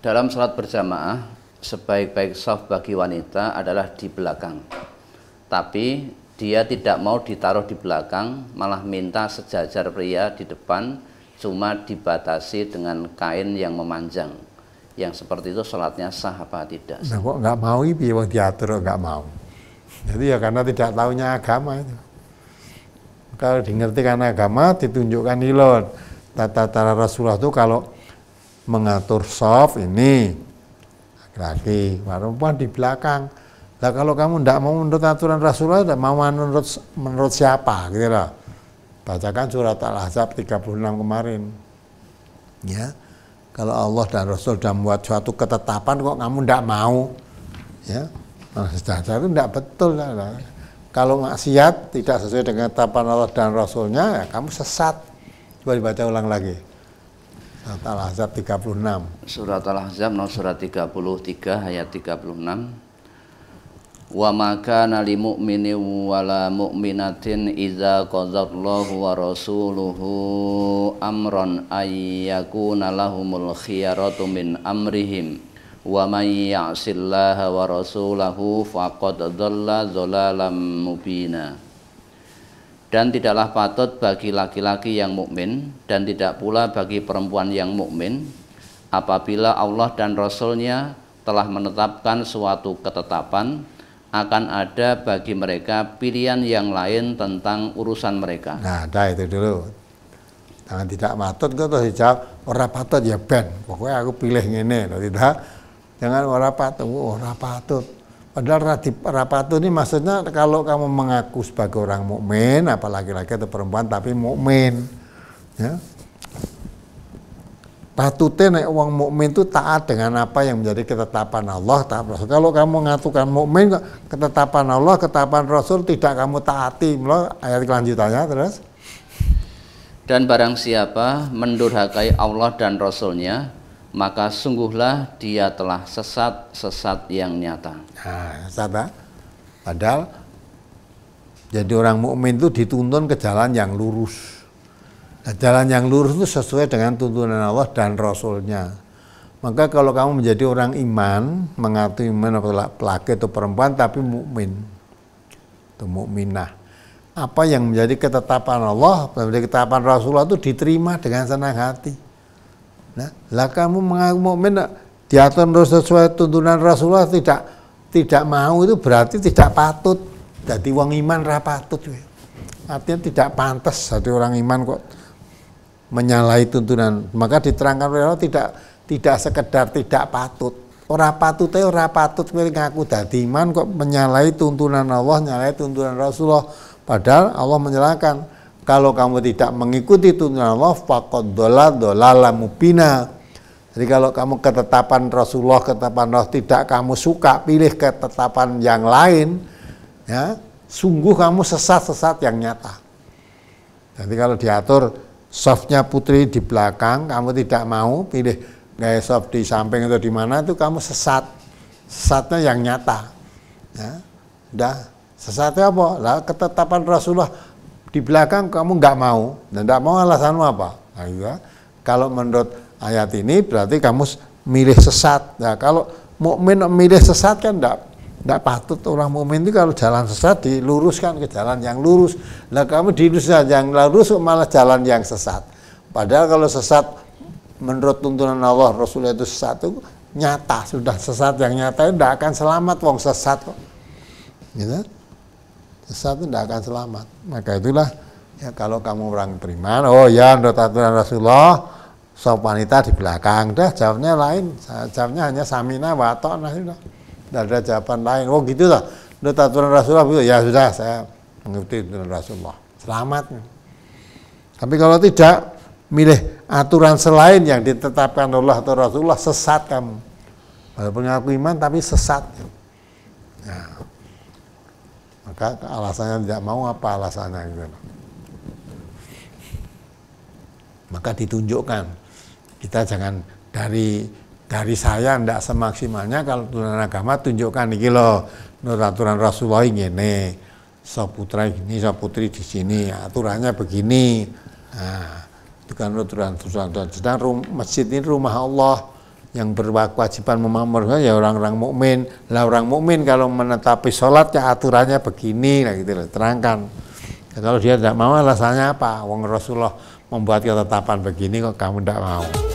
Dalam sholat berjamaah, sebaik-baik soft bagi wanita adalah di belakang. Tapi dia tidak mau ditaruh di belakang, malah minta sejajar pria di depan, cuma dibatasi dengan kain yang memanjang. Yang seperti itu sholatnya sah apa tidak? Nah, kok nggak mau ibu wong diatur nggak mau. Jadi ya karena tidak tahunya agama itu. Kalau diingerti karena agama ditunjukkan hilot. Tata-tata Rasulullah itu kalau mengatur soft ini laki-laki, perempuan di belakang. Nah kalau kamu tidak mau menurut aturan Rasulullah, tidak mau menurut menurut siapa, gitu lah. Bacakan surat Al-Ahzab 36 kemarin. Ya, kalau Allah dan Rasul sudah membuat suatu ketetapan, kok kamu tidak mau? Ya, sudah itu tidak betul lah. Kalau maksiat tidak sesuai dengan ketetapan Allah dan Rasulnya, ya kamu sesat. Coba dibaca ulang lagi. Surat Al-Ahzab 36. Surat Al-Ahzab no surat 33 ayat 36. Wa ma kana lil mu'mini wala mu'minatin idza qadallahu wa rasuluhu amran ay yakuna lahumul khiyaratu min amrihim wa may ya'sillaha wa rasulahu faqad dhalla dhalalan mubina dan tidaklah patut bagi laki-laki yang mukmin dan tidak pula bagi perempuan yang mukmin apabila Allah dan Rasulnya telah menetapkan suatu ketetapan akan ada bagi mereka pilihan yang lain tentang urusan mereka. Nah, dah itu dulu. Jangan tidak patut kok terus dijawab orang patut ya ben. Pokoknya aku pilih ini, tidak. Jangan orang patut, oh, orang patut Padahal radip rapatu ini maksudnya kalau kamu mengaku sebagai orang mukmin, apalagi laki atau perempuan tapi mukmin, ya. Patutnya nek uang mukmin itu taat dengan apa yang menjadi ketetapan Allah, taat Rasul. Kalau kamu mengatukan mukmin ketetapan Allah, ketetapan Rasul tidak kamu taati, loh ayat kelanjutannya terus. Dan barang siapa mendurhakai Allah dan Rasulnya, maka sungguhlah dia telah sesat-sesat yang nyata. Nah, tata, ah. padahal jadi orang mukmin itu dituntun ke jalan yang lurus. Nah, jalan yang lurus itu sesuai dengan tuntunan Allah dan Rasulnya. Maka kalau kamu menjadi orang iman, mengatur iman laki atau perempuan tapi mukmin, itu mukminah. Apa yang menjadi ketetapan Allah, menjadi ketetapan Rasulullah itu diterima dengan senang hati Nah, lah kamu mengaku mukmin diatur sesuai tuntunan Rasulullah tidak tidak mau itu berarti tidak patut. Jadi wong iman rapatut. Ya. Artinya tidak pantas jadi orang iman kok menyalahi tuntunan. Maka diterangkan oleh Allah tidak tidak sekedar tidak patut. Ora patut teh ora patut kowe ngaku dadi iman kok menyalahi tuntunan Allah, menyalahi tuntunan Rasulullah. Padahal Allah menyalahkan kalau kamu tidak mengikuti tuntunan Allah dola dolala pina. jadi kalau kamu ketetapan Rasulullah ketetapan Allah tidak kamu suka pilih ketetapan yang lain ya sungguh kamu sesat-sesat yang nyata jadi kalau diatur softnya putri di belakang kamu tidak mau pilih gaya soft di samping atau di mana itu kamu sesat sesatnya yang nyata ya udah sesatnya apa lah ketetapan Rasulullah di belakang kamu nggak mau dan nggak mau alasanmu apa nah, gitu ya. kalau menurut ayat ini berarti kamu milih sesat nah kalau mukmin milih sesat kan nggak tidak patut orang mukmin itu kalau jalan sesat diluruskan ke jalan yang lurus. Nah kamu diluruskan yang lurus malah jalan yang sesat. Padahal kalau sesat menurut tuntunan Allah Rasul itu sesat itu nyata sudah sesat yang nyata tidak akan selamat wong sesat kok. Gitu? sesat itu tidak akan selamat. Maka itulah ya kalau kamu orang beriman, oh ya menurut aturan Rasulullah, wanita di belakang. Dah jawabnya lain, jawabnya hanya samina watok nah sudah. Tidak ada jawaban lain. Oh gitu lah. Menurut aturan Rasulullah gitu. Ya sudah saya mengikuti aturan Rasulullah. Selamat. Tapi kalau tidak milih aturan selain yang ditetapkan Allah atau Rasulullah sesat kamu. Walaupun ngaku iman tapi sesat. Ya maka alasannya tidak mau apa alasannya gitu maka ditunjukkan kita jangan dari dari saya tidak semaksimalnya kalau tuntunan agama tunjukkan iki loh nuraturan aturan Rasulullah ini so putra ini so putri di sini aturannya begini nah, itu kan aturan aturan sedang masjid ini rumah Allah yang berwajiban memakmurkan oh, ya orang-orang mukmin. Lah orang mukmin kalau menetapi sholatnya aturannya begini lah gitu lah, terangkan. Ya, kalau dia tidak mau alasannya apa? Wong Rasulullah membuat ketetapan begini kok kamu tidak mau.